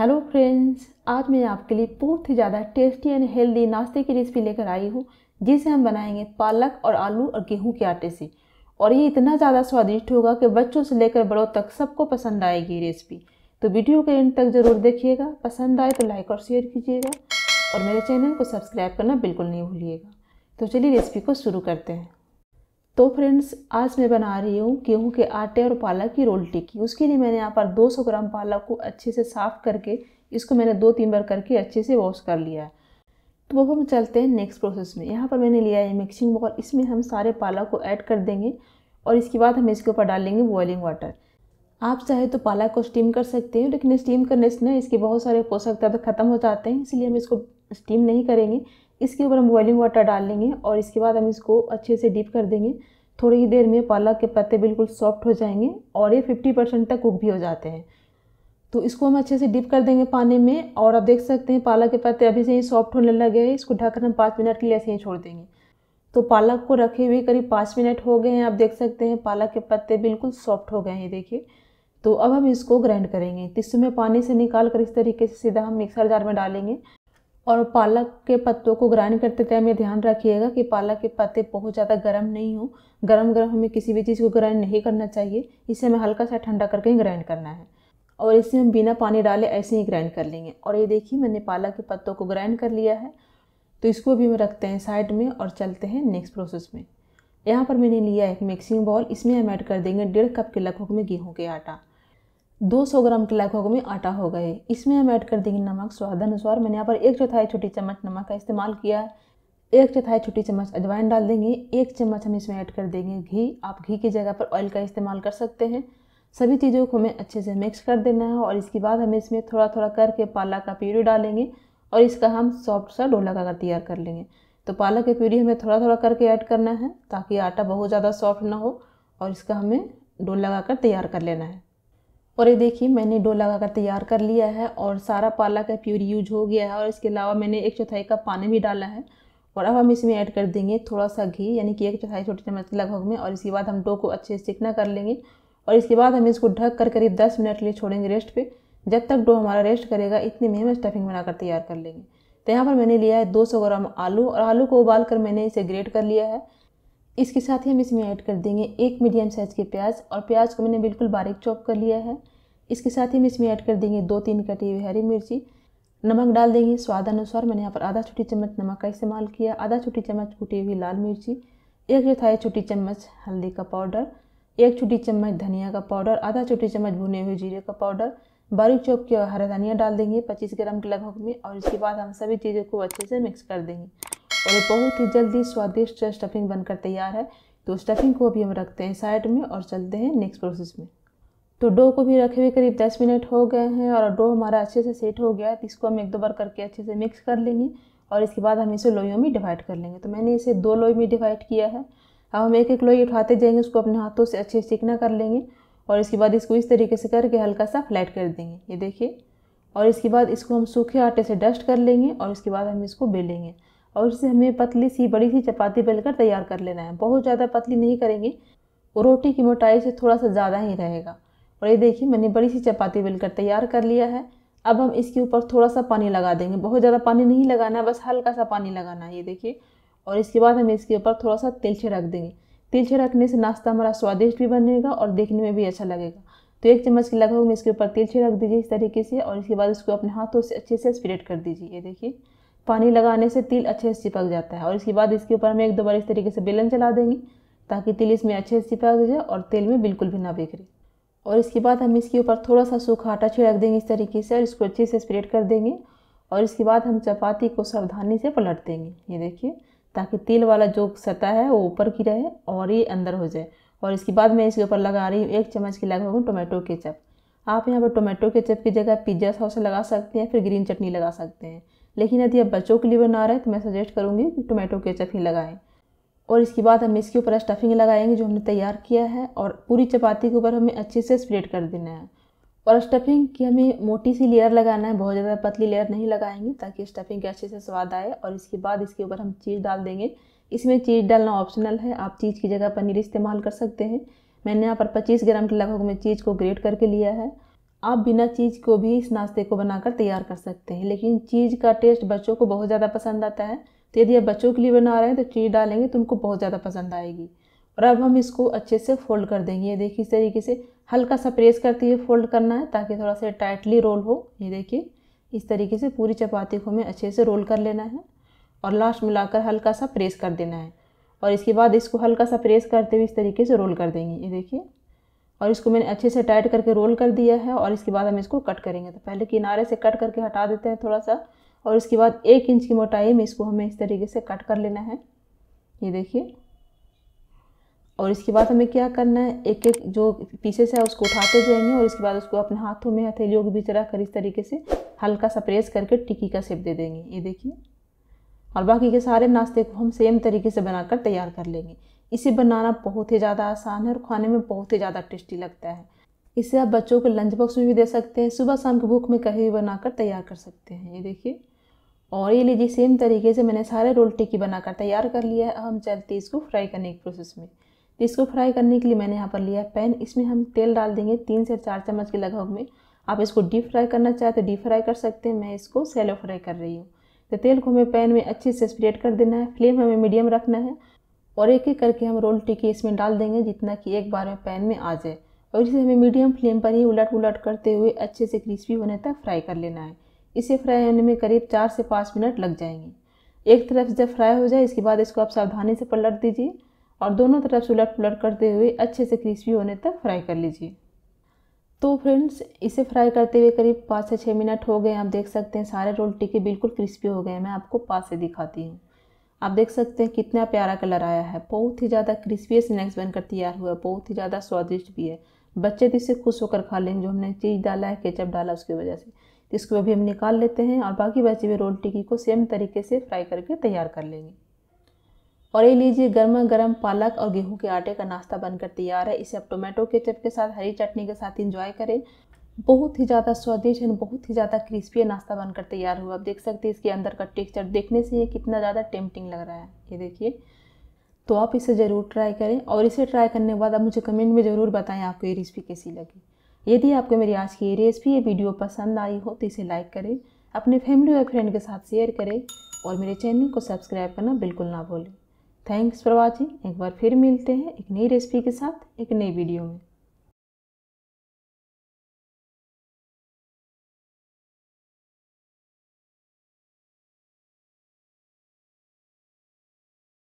hello friends आज मैं आपके लिए बहुत ही ज़्यादा टेस्टी एंड हेल्दी नाश्ते की रेसिपी लेकर आई हूँ जिसे हम बनाएंगे पालक और आलू और गेहूं के आटे से और ये इतना ज़्यादा स्वादिष्ट होगा कि बच्चों से लेकर बड़ों तक सबको पसंद आएगी ये रेसिपी तो वीडियो के एंड तक ज़रूर देखिएगा पसंद आए तो लाइक और शेयर कीजिएगा और मेरे चैनल को सब्सक्राइब करना बिल्कुल नहीं भूलिएगा तो चलिए रेसिपी को शुरू करते हैं तो फ्रेंड्स आज मैं बना रही हूँ गेहूँ के आटे और पालक की रोल टिक्की उसके लिए मैंने यहाँ पर 200 ग्राम पालक को अच्छे से साफ़ करके इसको मैंने दो तीन बार करके अच्छे से वॉश कर लिया है तो वह हम चलते हैं नेक्स्ट प्रोसेस में यहाँ पर मैंने लिया है मिक्सिंग बॉल इसमें हम सारे पालक को ऐड कर देंगे और इसके बाद हम इसके ऊपर डालेंगे बॉयलिंग वाटर आप चाहे तो पालक को स्टीम कर सकते हैं लेकिन स्टीम करने से ना इसके बहुत सारे पोषक तत्व खत्म हो जाते हैं इसलिए हम इसको स्टीम नहीं करेंगे इसके ऊपर हम बॉइलिंग वाटर डाल लेंगे और इसके बाद हम इसको अच्छे से डीप कर देंगे थोड़ी ही देर में पालक के पत्ते बिल्कुल सॉफ्ट हो जाएंगे और ये फिफ्टी परसेंट तक कुक भी हो जाते हैं तो इसको हम अच्छे से डिप कर देंगे पानी में और आप देख सकते हैं पालक के पत्ते अभी से ही सॉफ्ट होने लगे हैं इसको ढककर हम पाँच मिनट के लिए ऐसे ही छोड़ देंगे तो पालक को रखे हुए करीब पाँच मिनट हो गए हैं आप देख सकते हैं पालक के पत्ते बिल्कुल सॉफ्ट हो गए हैं देखिए तो अब हम इसको ग्राइंड करेंगे तो इसमें पानी से निकाल कर इस तरीके से सीधा हम मिक्सर जार में डालेंगे और पालक के पत्तों को ग्राइंड करते टाइम ये ध्यान रखिएगा कि पालक के पत्ते बहुत ज़्यादा गर्म नहीं हो गर्म गर्म हमें किसी भी चीज़ को ग्राइंड नहीं करना चाहिए इसे हमें हल्का सा ठंडा करके ग्राइंड करना है और इसे हम बिना पानी डाले ऐसे ही ग्राइंड कर लेंगे और ये देखिए मैंने पालक के पत्तों को ग्राइंड कर लिया है तो इसको भी हम रखते हैं साइड में और चलते हैं नेक्स्ट प्रोसेस में यहाँ पर मैंने लिया एक मिक्सिंग बॉल इसमें हम ऐड कर देंगे डेढ़ कप के लगभग में गेहूँ के आटा 200 ग्राम के लाखों में आटा हो गए इसमें हम ऐड कर देंगे नमक स्वाद अनुसार मैंने यहाँ पर एक चौथाई छोटी चम्मच नमक का इस्तेमाल किया है एक चौथाई छोटी चम्मच अजवाइन डाल देंगे एक चम्मच हम इसमें ऐड कर देंगे घी आप घी की जगह पर ऑयल का इस्तेमाल कर सकते हैं सभी चीज़ों को हमें अच्छे से मिक्स कर देना है और इसके बाद हम इसमें थोड़ा थोड़ा करके पालक का प्यूरी डालेंगे और इसका हम सॉफ्ट सा डोला का तैयार कर लेंगे तो पालक की प्यूरी हमें थोड़ा थोड़ा करके ऐड करना है ताकि आटा बहुत ज़्यादा सॉफ्ट ना हो और इसका हमें डोल लगा कर तैयार कर लेना है और ये देखिए मैंने डो लगा कर तैयार कर लिया है और सारा पालक का प्यूरी यूज हो गया है और इसके अलावा मैंने एक चौथाई कप पानी भी डाला है और अब हम इसमें ऐड कर देंगे थोड़ा सा घी यानी कि एक चौथाई छोटी चम्मच लगभग में और इसके बाद हम डो को अच्छे से चिकना कर लेंगे और इसके बाद हम इसको ढक कर करीब दस मिनट लिए छोड़ेंगे रेस्ट पर जब तक डो हमारा रेस्ट करेगा इतने में हम स्टफिंग बनाकर तैयार कर लेंगे तो यहाँ पर मैंने लिया है दो ग्राम आलू और आलू को उबाल कर मैंने इसे ग्रेट कर लिया है इसके साथ ही हम इसमें ऐड कर देंगे एक मीडियम साइज़ के प्याज और प्याज को मैंने बिल्कुल बारीक चॉप कर लिया है इसके साथ ही हम इसमें ऐड कर देंगे दो तीन कटी हुई हरी मिर्ची नमक डाल देंगे स्वाद अनुसार मैंने यहाँ पर आधा छोटी चम्मच नमक का इस्तेमाल किया आधा छोटी चम्मच कूटी हुई लाल मिर्ची एक चौथाई छोटी चम्मच हल्दी का पाउडर एक छोटी चम्मच धनिया का पाउडर आधा छोटी चम्मच भुने हुए जीरे का पाउडर बारीक चौक के हरा धनिया डाल देंगे 25 ग्राम के लगभग में और इसके बाद हम सभी चीज़ों को अच्छे से मिक्स कर देंगे और बहुत ही जल्दी स्वादिष्ट स्टफिंग बनकर तैयार है तो स्टफिंग को भी हम रखते हैं साइड में और चलते हैं नेक्स्ट प्रोसेस में तो डो को भी रखे हुए करीब दस मिनट हो गए हैं और डो हमारा अच्छे से सेट हो गया है तो इसको हम एक दो बार करके अच्छे से मिक्स कर लेंगे और इसके बाद हम इसे लोइयों में डिवाइड कर लेंगे तो मैंने इसे दो लोई में डिवाइड किया है अब हम एक एक लोई उठाते जाएंगे उसको अपने हाथों से अच्छे से चिकना कर लेंगे और इसके बाद इसको इस तरीके से करके हल्का सा फ्लैट कर देंगे ये देखिए और इसके बाद इसको हम सूखे आटे से डस्ट कर लेंगे और इसके बाद हम इसको बेलेंगे और इसे हमें पतली सी बड़ी सी चपाती बेलकर तैयार कर लेना है बहुत ज़्यादा पतली नहीं करेंगे वो रोटी की मोटाई से थोड़ा सा ज़्यादा ही रहेगा और ये देखिए मैंने बड़ी सी चपाती बेलकर तैयार कर लिया है अब हम इसके ऊपर थोड़ा सा पानी लगा देंगे बहुत ज़्यादा पानी नहीं लगाना बस हल्का सा पानी लगाना है ये देखिए और इसके बाद हम इसके ऊपर थोड़ा सा तिल रख देंगे तिल रखने से नाश्ता हमारा स्वादिष्ट भी बनेगा और देखने में भी अच्छा लगेगा तो एक चम्मच के लगभग में इसके ऊपर तिल रख दीजिए इस तरीके से और इसके बाद इसको अपने हाथों से अच्छे से स्प्रेड कर दीजिए ये देखिए पानी लगाने से तिल अच्छे से चिपक जाता है और इसके बाद इसके ऊपर हम एक दो बार इस तरीके से बेलन चला देंगे ताकि तिल इसमें अच्छे से चिपक जाए और तेल में बिल्कुल भी ना बिखरे और इसके बाद हम इसके ऊपर थोड़ा सा सूखा आटा छिड़क देंगे इस तरीके से और इसको अच्छे से स्प्रेड कर देंगे और इसके बाद हम चपाती को सावधानी से पलट देंगे ये देखिए ताकि तिल वाला जो सतह है वो ऊपर की रहे और ये अंदर हो जाए और इसके बाद मैं इसके ऊपर लगा रही हूँ एक चम्मच की लगभग टोमेटो केचप आप यहाँ पर टोमेटो केचप की जगह पिज्ज़ा सॉस लगा सकते हैं फिर ग्रीन चटनी लगा सकते हैं लेकिन यदि आप बच्चों के लिए बना रहे हैं तो मैं सजेस्ट करूँगी कि टोमेटो केचप ही लगाएं और इसके बाद हम इसके ऊपर स्टफिंग लगाएंगे जो हमने तैयार किया है और पूरी चपाती के ऊपर हमें अच्छे से स्प्रेड कर देना है और स्टफिंग की हमें मोटी सी लेयर लगाना है बहुत ज़्यादा पतली लेयर नहीं लगाएंगे ताकि स्टफिंग के अच्छे से स्वाद आए और इसके बाद इसके ऊपर हम चीज़ डाल देंगे इसमें चीज़ डालना ऑप्शनल है आप चीज़ की जगह पनीर इस्तेमाल कर सकते हैं मैंने यहाँ पर 25 ग्राम के लगभग में चीज़ को ग्रेट करके लिया है आप बिना चीज़ को भी इस नाश्ते को बनाकर तैयार कर सकते हैं लेकिन चीज़ का टेस्ट बच्चों को बहुत ज़्यादा पसंद आता है तो यदि आप बच्चों के लिए बना रहे हैं तो चीज़ डालेंगे तो उनको बहुत ज़्यादा पसंद आएगी और अब हम इसको अच्छे से फोल्ड कर देंगे ये देखिए इस तरीके से हल्का सा प्रेस करते हुए फोल्ड करना है ताकि थोड़ा सा टाइटली रोल हो ये देखिए इस तरीके से पूरी चपाती को हमें अच्छे से रोल कर लेना है और लास्ट में लाकर हल्का सा प्रेस कर देना है और इसके बाद इसको हल्का सा प्रेस करते हुए इस तरीके से रोल कर देंगे ये देखिए और इसको मैंने अच्छे से टाइट करके रोल कर दिया है और इसके बाद हम इसको कट करेंगे तो पहले किनारे से कट करके हटा देते हैं थोड़ा सा और इसके बाद एक इंच की मोटाई में इसको हमें इस तरीके से कट कर लेना है ये देखिए और इसके बाद हमें क्या करना है एक एक जो पीसेस है उसको उठाते जाएंगे और इसके बाद उसको अपने हाथों में हथेलियों के बीच रख कर इस तरीके से हल्का सा प्रेस करके टिक्की का शेप दे देंगे ये देखिए और बाकी के सारे नाश्ते को हम सेम तरीके से बनाकर तैयार कर लेंगे इसे बनाना बहुत ही ज़्यादा आसान है और खाने में बहुत ही ज़्यादा टेस्टी लगता है इसे आप बच्चों को लंच बॉक्स में भी दे सकते हैं सुबह शाम की भूख में कहीं भी बनाकर तैयार कर सकते हैं ये देखिए और ये लीजिए सेम तरीके से मैंने सारे रोल टिक्की बनाकर तैयार कर लिया है अब हम चलते इसको फ्राई करने के प्रोसेस में तो इसको फ्राई करने के लिए मैंने यहाँ पर लिया है पैन इसमें हम तेल डाल देंगे तीन से चार चम्मच के लगभग में आप इसको डीप फ्राई करना चाहें तो डीप फ्राई कर सकते हैं मैं इसको सेलो फ्राई कर रही हूँ तो तेल को हमें पैन में अच्छे से स्प्रेड कर देना है फ्लेम हमें मीडियम रखना है और एक एक करके हम रोल टिकी इसमें डाल देंगे जितना कि एक बार में पैन में आ जाए और इसे हमें मीडियम फ्लेम पर ही उलट उलट करते हुए अच्छे से क्रिस्पी होने तक फ्राई कर लेना है इसे फ्राई होने में करीब चार से पाँच मिनट लग जाएंगे एक तरफ जब फ्राई हो जाए इसके बाद इसको आप सावधानी से पलट दीजिए और दोनों तरफ से उलट पुलट करते हुए अच्छे से क्रिस्पी होने तक फ्राई कर लीजिए तो फ्रेंड्स इसे फ्राई करते हुए करीब पाँच से छः मिनट हो गए आप देख सकते हैं सारे रोल टिके बिल्कुल क्रिस्पी हो गए मैं आपको पास से दिखाती हूँ आप देख सकते हैं कितना प्यारा कलर आया है बहुत ही ज़्यादा क्रिस्पी स्नैक्स बनकर तैयार हुआ है बहुत ही ज़्यादा स्वादिष्ट भी है बच्चे तो इसे खुश होकर खा लेंगे जो हमने चीज़ डाला है केचप डाला उसकी वजह से तो इसको अभी हम निकाल लेते हैं और बाकी बचे हुए रोल टिक्की को सेम तरीके से फ्राई करके तैयार कर लेंगे और ये लीजिए गर्मा गर्म पालक और गेहूं के आटे का नाश्ता बनकर तैयार है इसे आप टोमेटो केचप के साथ हरी चटनी के साथ इंजॉय करें बहुत ही ज़्यादा स्वादिष्ट एंड बहुत ही ज़्यादा क्रिस्पी नाश्ता बनकर तैयार हुआ आप देख सकते हैं इसके अंदर का टेक्सचर देखने से ये कितना ज़्यादा टेम्पटिंग लग रहा है ये देखिए तो आप इसे ज़रूर ट्राई करें और इसे ट्राई करने के बाद आप मुझे कमेंट में ज़रूर बताएं आपको ये रेसिपी कैसी लगी यदि आपको मेरी आज की ये रेसिपी ये वीडियो पसंद आई हो तो इसे लाइक करें अपने फैमिली और फ्रेंड के साथ शेयर करें और मेरे चैनल को सब्सक्राइब करना बिल्कुल ना भूलें थैंक्स फॉर वॉचिंग एक बार फिर मिलते हैं एक नई रेसिपी के साथ एक नई वीडियो में